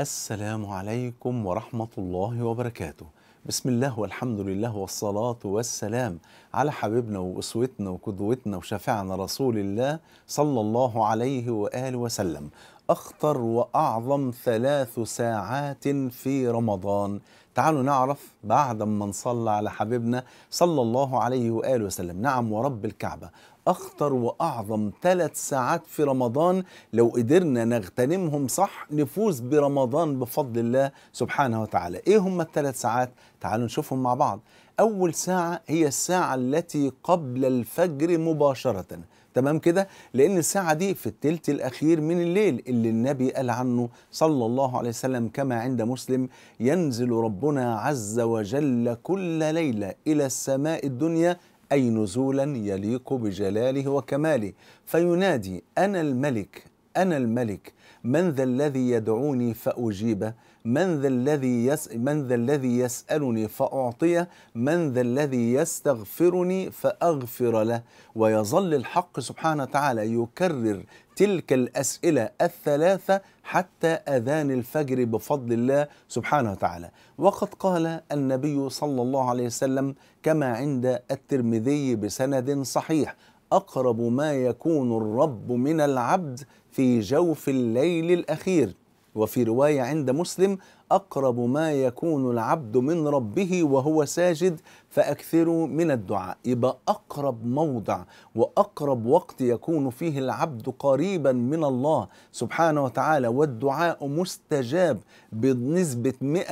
السلام عليكم ورحمة الله وبركاته بسم الله والحمد لله والصلاة والسلام على حبيبنا وأسوتنا وقدوتنا وشفعنا رسول الله صلى الله عليه وآله وسلم أخطر وأعظم ثلاث ساعات في رمضان تعالوا نعرف بعد ما نصلى على حبيبنا صلى الله عليه وآله وسلم نعم ورب الكعبة أخطر وأعظم ثلاث ساعات في رمضان لو قدرنا نغتنمهم صح نفوز برمضان بفضل الله سبحانه وتعالى إيه هم الثلاث ساعات؟ تعالوا نشوفهم مع بعض أول ساعة هي الساعة التي قبل الفجر مباشرة تمام كده لأن الساعة دي في التلت الأخير من الليل اللي النبي قال عنه صلى الله عليه وسلم كما عند مسلم ينزل ربنا عز وجل كل ليلة إلى السماء الدنيا أي نزولا يليق بجلاله وكماله فينادي أنا الملك أنا الملك من ذا الذي يدعوني فأجيبه من ذا الذي يس من ذا الذي يسألني فأعطيه من ذا الذي يستغفرني فأغفر له ويظل الحق سبحانه وتعالى يكرر تلك الأسئلة الثلاثة حتى أذان الفجر بفضل الله سبحانه وتعالى وقد قال النبي صلى الله عليه وسلم كما عند الترمذي بسند صحيح أقرب ما يكون الرب من العبد في جوف الليل الأخير وفي رواية عند مسلم أقرب ما يكون العبد من ربه وهو ساجد فأكثروا من الدعاء يبقى أقرب موضع وأقرب وقت يكون فيه العبد قريبا من الله سبحانه وتعالى والدعاء مستجاب بنسبة 100%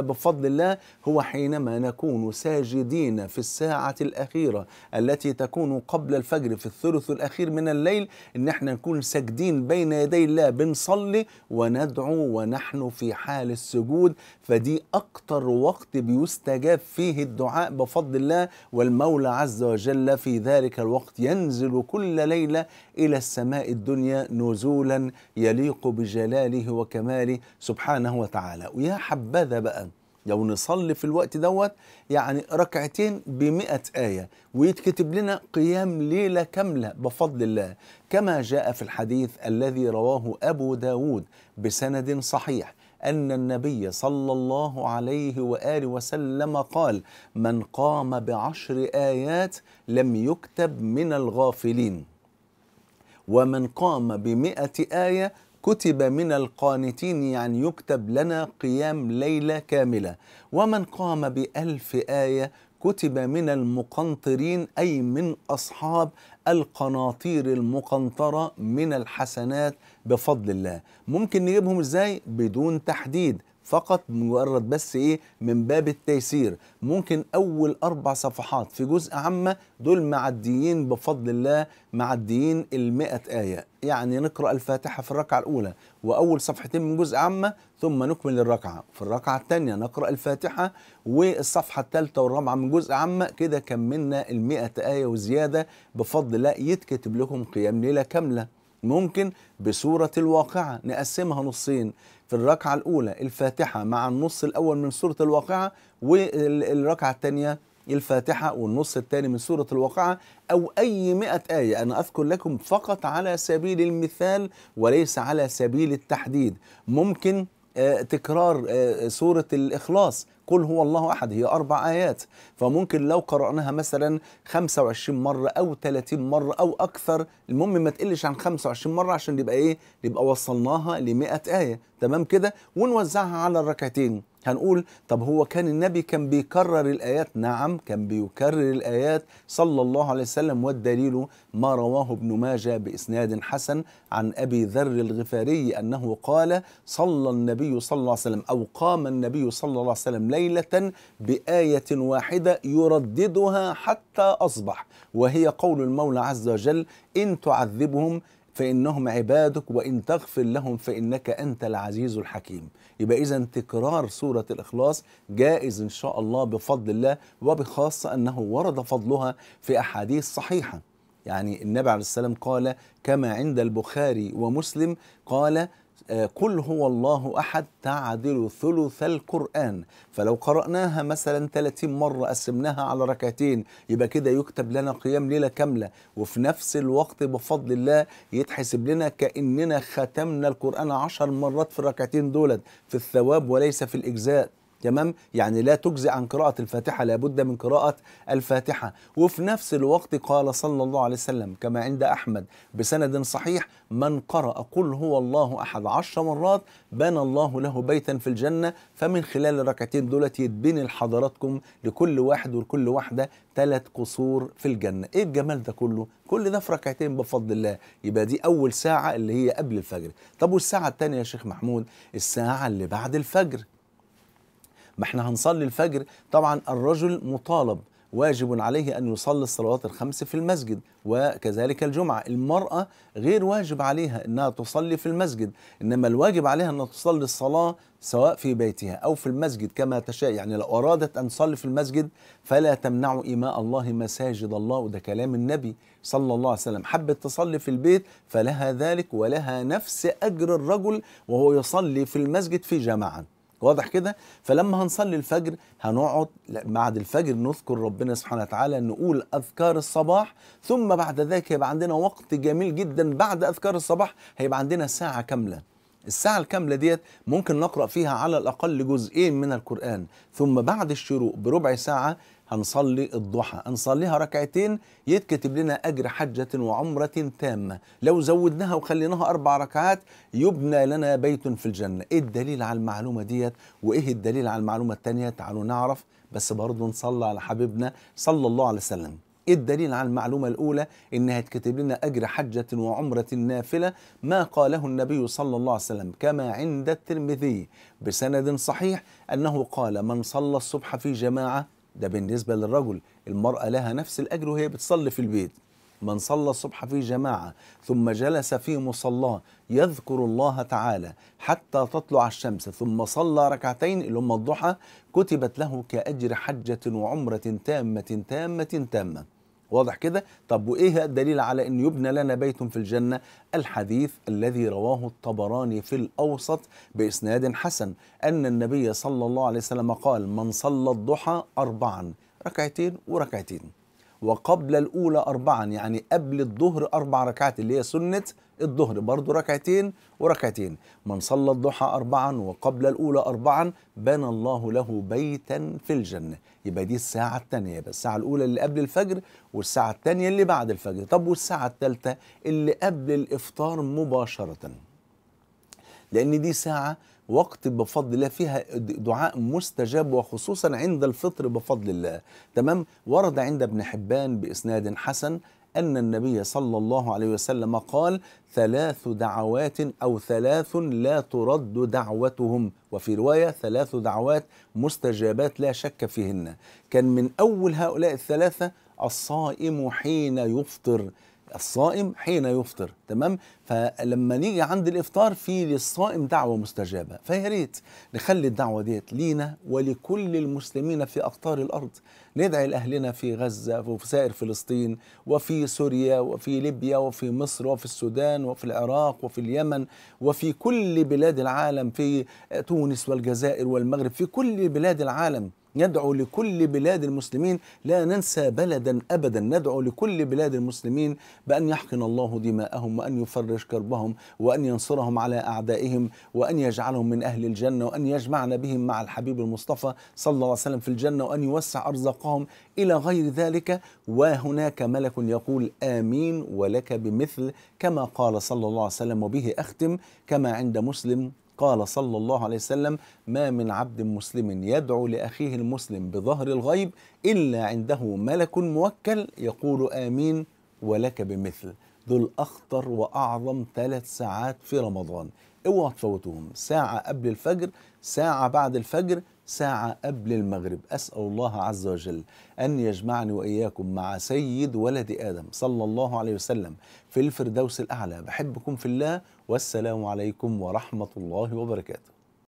بفضل الله هو حينما نكون ساجدين في الساعة الأخيرة التي تكون قبل الفجر في الثلث الأخير من الليل إن احنا نكون ساجدين بين يدي الله بنصلي وندعو ونحن في حال السجود السجود فدي أكتر وقت بيستجاب فيه الدعاء بفضل الله والمولى عز وجل في ذلك الوقت ينزل كل ليلة إلى السماء الدنيا نزولا يليق بجلاله وكماله سبحانه وتعالى ويا حبذا بقى لو نصلي في الوقت دوت يعني ركعتين بمئة آية ويتكتب لنا قيام ليلة كاملة بفضل الله كما جاء في الحديث الذي رواه أبو داود بسند صحيح أن النبي صلى الله عليه وآله وسلم قال من قام بعشر آيات لم يكتب من الغافلين ومن قام بمئة آية كتب من القانتين يعني يكتب لنا قيام ليلة كاملة ومن قام بألف آية كتب من المقنطرين أي من أصحاب القناطير المقنطرة من الحسنات بفضل الله ممكن نجيبهم إزاي بدون تحديد فقط مجرد بس ايه من باب التيسير ممكن اول اربع صفحات في جزء عامه دول معديين بفضل الله معديين ال ايه يعني نقرا الفاتحه في الركعه الاولى واول صفحتين من جزء عامه ثم نكمل الركعه في الركعه الثانيه نقرا الفاتحه والصفحه الثالثه والرابعه من جزء عامه كده كملنا ال ايه وزياده بفضل الله يتكتب لكم قيام ليله كامله ممكن بصورة الواقعة نقسمها نصين في الركعة الأولى الفاتحة مع النص الأول من سورة الواقعة والركعة الثانية الفاتحة والنص الثاني من سورة الواقعة أو أي مئة آية أنا أذكر لكم فقط على سبيل المثال وليس على سبيل التحديد ممكن آه، تكرار آه، سورة الإخلاص قل هو الله أحد هي أربع آيات فممكن لو قرأناها مثلا 25 مرة أو 30 مرة أو أكثر المهم ما تقلش عن 25 مرة عشان يبقى إيه يبقى وصلناها ل 100 آية تمام كده ونوزعها على الركعتين هنقول طب هو كان النبي كان بيكرر الآيات نعم كان بيكرر الآيات صلى الله عليه وسلم والدليل ما رواه ابن ماجه بإسناد حسن عن أبي ذر الغفاري أنه قال صلى النبي صلى الله عليه وسلم أو قام النبي صلى الله عليه وسلم ليلة بآية واحدة يرددها حتى أصبح وهي قول المولى عز وجل إن تعذبهم فإنهم عبادك وإن تغفر لهم فإنك أنت العزيز الحكيم يبقى إذا تكرار سورة الإخلاص جائز إن شاء الله بفضل الله وبخاصة أنه ورد فضلها في أحاديث صحيحة يعني النبي عليه السلام قال كما عند البخاري ومسلم قال آه، قل هو الله أحد تعدل ثلث القرآن فلو قرأناها مثلا 30 مرة قسمناها على ركعتين يبقى كده يكتب لنا قيام ليلة كاملة وفي نفس الوقت بفضل الله يتحسب لنا كأننا ختمنا القرآن عشر مرات في الركعتين دولت في الثواب وليس في الإجزاء تمام يعني لا تجزئ عن قراءة الفاتحة لابد من قراءة الفاتحة وفي نفس الوقت قال صلى الله عليه وسلم كما عند أحمد بسند صحيح من قرأ قل هو الله أحد عشر مرات بنى الله له بيتا في الجنة فمن خلال الركعتين دولت يتبني لحضراتكم لكل واحد ولكل واحدة ثلاث قصور في الجنة إيه الجمال ده كله؟ كل ده في ركعتين بفضل الله يبقى دي أول ساعة اللي هي قبل الفجر طب والساعة الثانية يا شيخ محمود الساعة اللي بعد الفجر ما احنا هنصلي الفجر طبعا الرجل مطالب واجب عليه أن يصلي الصلوات الخمس في المسجد وكذلك الجمعة المرأة غير واجب عليها أنها تصلي في المسجد إنما الواجب عليها أنها تصلي الصلاة سواء في بيتها أو في المسجد كما تشاء يعني لو أرادت أن تصلي في المسجد فلا تمنعوا اماء الله مساجد الله وده كلام النبي صلى الله عليه وسلم حبت تصلي في البيت فلها ذلك ولها نفس أجر الرجل وهو يصلي في المسجد في جماعة واضح كده فلما هنصلي الفجر هنقعد بعد الفجر نذكر ربنا سبحانه وتعالى نقول اذكار الصباح ثم بعد ذلك هيبقى عندنا وقت جميل جدا بعد اذكار الصباح هيبقى عندنا ساعه كامله الساعة الكاملة ديت ممكن نقرأ فيها على الأقل جزئين من القرآن ثم بعد الشروق بربع ساعة هنصلي الضحى هنصليها ركعتين يتكتب لنا أجر حجة وعمرة تامة لو زودناها وخليناها أربع ركعات يبنى لنا بيت في الجنة إيه الدليل على المعلومة ديت وإيه الدليل على المعلومة التانية تعالوا نعرف بس برضه نصلي على حبيبنا صلى الله عليه وسلم ايه الدليل على المعلومة الأولى إنها تكتب لنا أجر حجة وعمرة نافلة ما قاله النبي صلى الله عليه وسلم كما عند الترمذي بسند صحيح أنه قال من صلى الصبح في جماعة ده بالنسبة للرجل المرأة لها نفس الأجر وهي بتصلي في البيت من صلى الصبح في جماعة ثم جلس في مصلاه يذكر الله تعالى حتى تطلع الشمس ثم صلى ركعتين اللي هم الضحى كتبت له كأجر حجة وعمرة تامة تامة تامة, تامة واضح كده طب وايه الدليل على ان يبنى لنا بيت في الجنه الحديث الذي رواه الطبراني في الاوسط باسناد حسن ان النبي صلى الله عليه وسلم قال من صلى الضحى اربعا ركعتين وركعتين وقبل الأولى أربعا يعني قبل الظهر أربع ركعات اللي هي سنة الظهر برضه ركعتين وركعتين من صلى الضحى أربعا وقبل الأولى أربعا بنى الله له بيتا في الجنة يبقى دي الساعة الثانية يبقى الساعة الأولى اللي قبل الفجر والساعة الثانية اللي بعد الفجر طب والساعة الثالثة اللي قبل الإفطار مباشرةً لأن دي ساعة وقت بفضل الله فيها دعاء مستجاب وخصوصا عند الفطر بفضل الله تمام ورد عند ابن حبان بإسناد حسن أن النبي صلى الله عليه وسلم قال ثلاث دعوات أو ثلاث لا ترد دعوتهم وفي رواية ثلاث دعوات مستجابات لا شك فيهن كان من أول هؤلاء الثلاثة الصائم حين يفطر الصائم حين يفطر تمام فلما نيجي عند الافطار في للصائم دعوه مستجابه فيا ريت نخلي الدعوه ديت لينا ولكل المسلمين في اقطار الارض ندعي لاهلنا في غزه وفي سائر فلسطين وفي سوريا وفي ليبيا وفي مصر وفي السودان وفي العراق وفي اليمن وفي كل بلاد العالم في تونس والجزائر والمغرب في كل بلاد العالم ندعو لكل بلاد المسلمين لا ننسى بلدا ابدا ندعو لكل بلاد المسلمين بان يحقن الله دماءهم وان يفرج كربهم وان ينصرهم على اعدائهم وان يجعلهم من اهل الجنه وان يجمعنا بهم مع الحبيب المصطفى صلى الله عليه وسلم في الجنه وان يوسع ارزاقهم الى غير ذلك وهناك ملك يقول امين ولك بمثل كما قال صلى الله عليه وسلم وبه اختم كما عند مسلم قال صلى الله عليه وسلم ما من عبد مسلم يدعو لأخيه المسلم بظهر الغيب إلا عنده ملك موكل يقول آمين ولك بمثل دول أخطر وأعظم ثلاث ساعات في رمضان اوعى تفوتهم ساعة قبل الفجر ساعة بعد الفجر ساعة قبل المغرب أسأل الله عز وجل أن يجمعني وإياكم مع سيد ولد آدم صلى الله عليه وسلم في الفردوس الأعلى بحبكم في الله والسلام عليكم ورحمة الله وبركاته